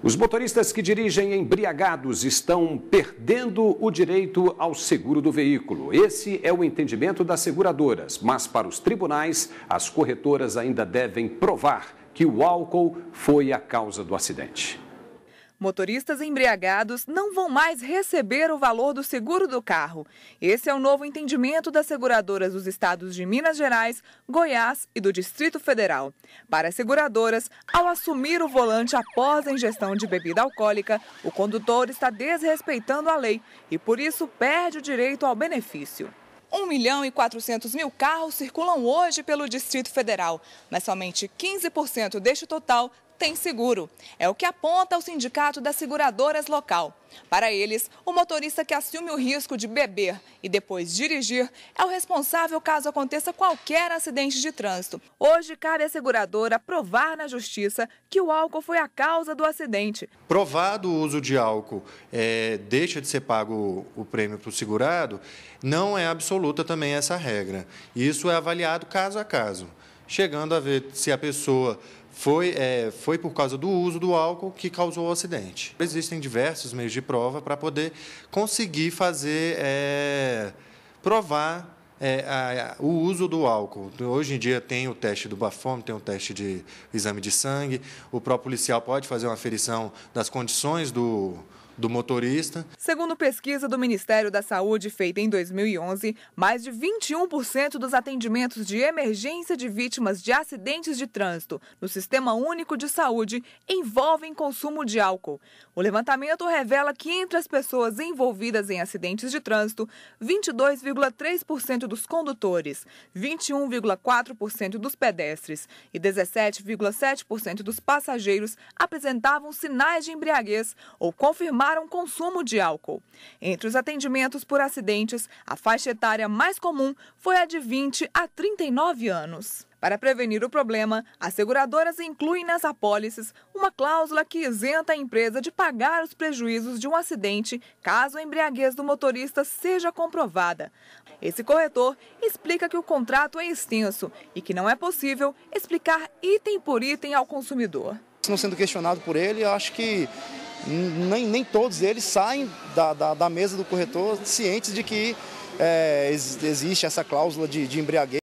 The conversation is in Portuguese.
Os motoristas que dirigem embriagados estão perdendo o direito ao seguro do veículo. Esse é o entendimento das seguradoras, mas para os tribunais, as corretoras ainda devem provar que o álcool foi a causa do acidente. Motoristas embriagados não vão mais receber o valor do seguro do carro. Esse é o novo entendimento das seguradoras dos estados de Minas Gerais, Goiás e do Distrito Federal. Para as seguradoras, ao assumir o volante após a ingestão de bebida alcoólica, o condutor está desrespeitando a lei e, por isso, perde o direito ao benefício. 1 milhão e 400 mil carros circulam hoje pelo Distrito Federal, mas somente 15% deste total tem seguro. É o que aponta o Sindicato das Seguradoras Local. Para eles, o motorista que assume o risco de beber e depois dirigir é o responsável caso aconteça qualquer acidente de trânsito. Hoje, cabe à seguradora provar na justiça que o álcool foi a causa do acidente. Provado o uso de álcool, é, deixa de ser pago o prêmio para o segurado, não é absoluta também essa regra. Isso é avaliado caso a caso. Chegando a ver se a pessoa foi, é, foi por causa do uso do álcool que causou o acidente. Existem diversos meios de prova para poder conseguir fazer, é, provar é, a, a, o uso do álcool. Hoje em dia tem o teste do bafômetro, tem o teste de exame de sangue, o próprio policial pode fazer uma aferição das condições do, do motorista. Segundo pesquisa do Ministério da Saúde feita em 2011, mais de 21% dos atendimentos de emergência de vítimas de acidentes de trânsito no Sistema Único de Saúde envolvem consumo de álcool. O levantamento revela que entre as pessoas envolvidas em acidentes de trânsito, 22,3% dos condutores, 21,4% dos pedestres e 17,7% dos passageiros apresentavam sinais de embriaguez ou confirmaram para o consumo de álcool. Entre os atendimentos por acidentes, a faixa etária mais comum foi a de 20 a 39 anos. Para prevenir o problema, as seguradoras incluem nas apólices uma cláusula que isenta a empresa de pagar os prejuízos de um acidente caso a embriaguez do motorista seja comprovada. Esse corretor explica que o contrato é extenso e que não é possível explicar item por item ao consumidor. Não sendo questionado por ele, acho que nem, nem todos eles saem da, da, da mesa do corretor cientes de que é, existe essa cláusula de, de embriaguez.